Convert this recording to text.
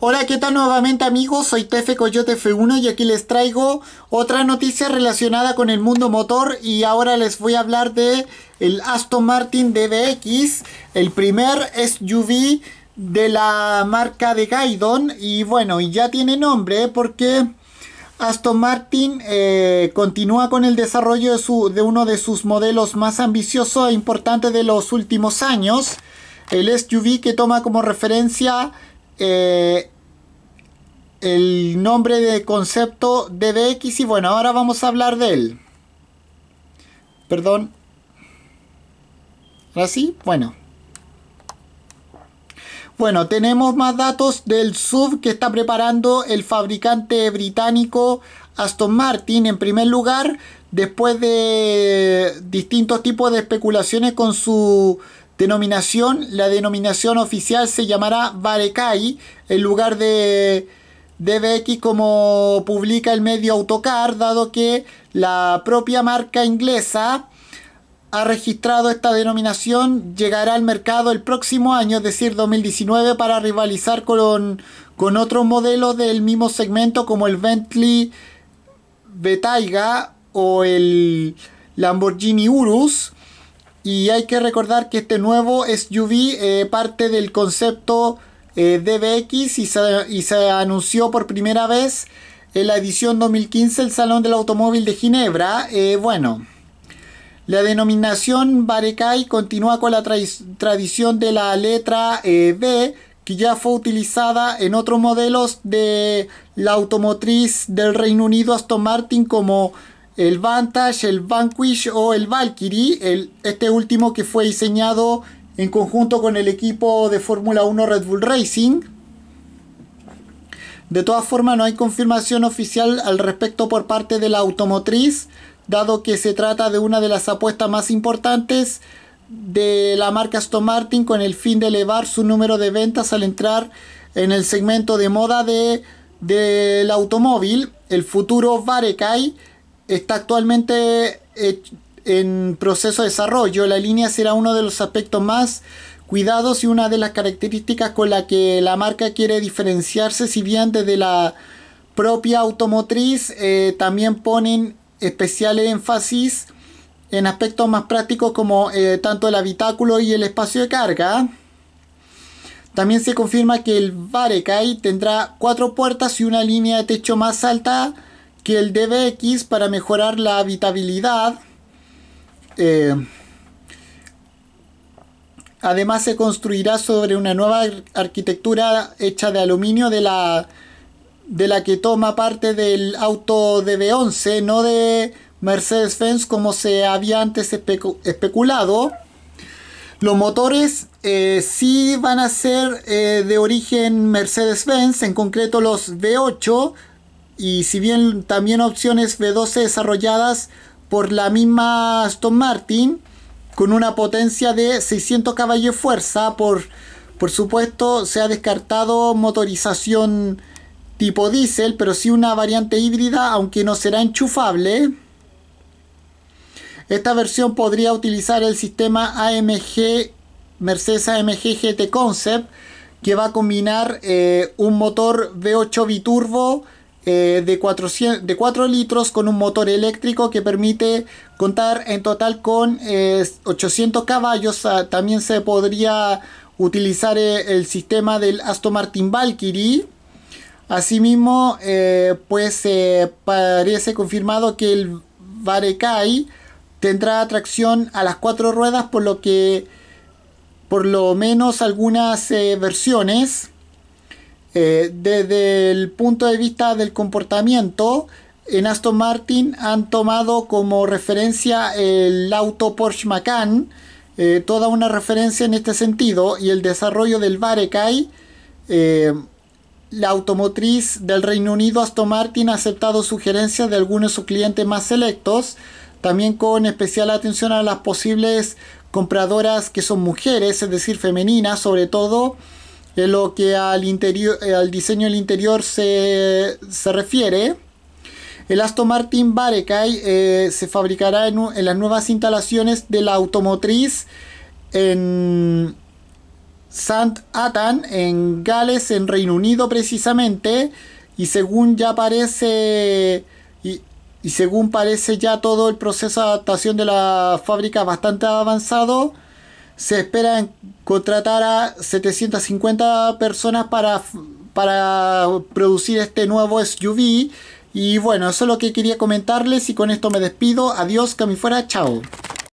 Hola, ¿qué tal nuevamente amigos? Soy Tefe Coyote F1 y aquí les traigo otra noticia relacionada con el mundo motor y ahora les voy a hablar de el Aston Martin DBX, el primer SUV de la marca de Gaidon y bueno, y ya tiene nombre porque Aston Martin eh, continúa con el desarrollo de, su, de uno de sus modelos más ambiciosos e importantes de los últimos años, el SUV que toma como referencia eh, el nombre de concepto DBX y bueno, ahora vamos a hablar de él. Perdón. ¿Así? Bueno. Bueno, tenemos más datos del sub que está preparando el fabricante británico Aston Martin. En primer lugar, después de distintos tipos de especulaciones con su Denominación, la denominación oficial se llamará Varekai en lugar de DBX como publica el medio Autocar, dado que la propia marca inglesa ha registrado esta denominación, llegará al mercado el próximo año, es decir, 2019, para rivalizar con, con otros modelos del mismo segmento como el Bentley Betaiga o el Lamborghini Urus. Y hay que recordar que este nuevo SUV eh, parte del concepto eh, DBX y se, anunció por primera vez en la edición 2015 el Salón del Automóvil de Ginebra. Eh, bueno, la denominación Barecay continúa con la tradición de la letra B que ya fue utilizada en otros modelos de la automotriz del Reino Unido Aston Martin como el Vantage, el Vanquish o el Valkyrie, este último que fue diseñado en conjunto con el equipo de Fórmula 1 Red Bull Racing. De todas formas, no hay confirmación oficial al respecto por parte de la automotriz, dado que se trata de una de las apuestas más importantes de la marca Aston Martin con el fin de elevar su número de ventas al entrar en el segmento de moda del de, automóvil, el futuro Varekai está actualmente eh, en proceso de desarrollo. La línea será uno de los aspectos más cuidados y una de las características con la que la marca quiere diferenciarse, si bien desde la propia automotriz eh, también ponen especial énfasis en aspectos más prácticos como eh, tanto el habitáculo y el espacio de carga. También se confirma que el Varekai tendrá cuatro puertas y una línea de techo más alta que el DBX para mejorar la habitabilidad eh, además se construirá sobre una nueva arquitectura hecha de aluminio de la, de la que toma parte del auto DB11 no de Mercedes-Benz como se había antes especulado los motores eh, sí van a ser eh, de origen Mercedes-Benz, en concreto los V8 y si bien también opciones V12 desarrolladas por la misma Aston Martin, con una potencia de 600 caballos de fuerza, por, por supuesto se ha descartado motorización tipo diésel, pero sí una variante híbrida, aunque no será enchufable. Esta versión podría utilizar el sistema AMG Mercedes AMG GT Concept, que va a combinar eh, un motor V8 biturbo eh, de, 4 litros con un motor eléctrico que permite contar en total con 800 eh, caballos. Ah, también se podría utilizar eh, el sistema del Aston Martin Valkyrie. Asimismo, pues parece confirmado que el Varekai tendrá tracción a las cuatro ruedas, por lo que por lo menos algunas versiones eh, desde el punto de vista del comportamiento, en Aston Martin han tomado como referencia el auto Porsche Macan, eh, toda una referencia en este sentido, y el desarrollo del Varekai. Eh, la automotriz del Reino Unido Aston Martin ha aceptado sugerencias de algunos de sus clientes más selectos, también con especial atención a las posibles compradoras que son mujeres, es decir, femeninas, sobre todo en lo que eh, al, diseño del interior se, refiere, el Aston Martin Barekay eh, se fabricará en, las nuevas instalaciones de la automotriz en St. Atan, en Gales, en Reino Unido precisamente. Y según ya parece, y según parece ya todo el proceso de adaptación de la fábrica bastante avanzado, se espera contratar a 750 personas para, para producir este nuevo SUV. Y bueno, eso es lo que quería comentarles y con esto me despido. Adiós, que me fuera, chao.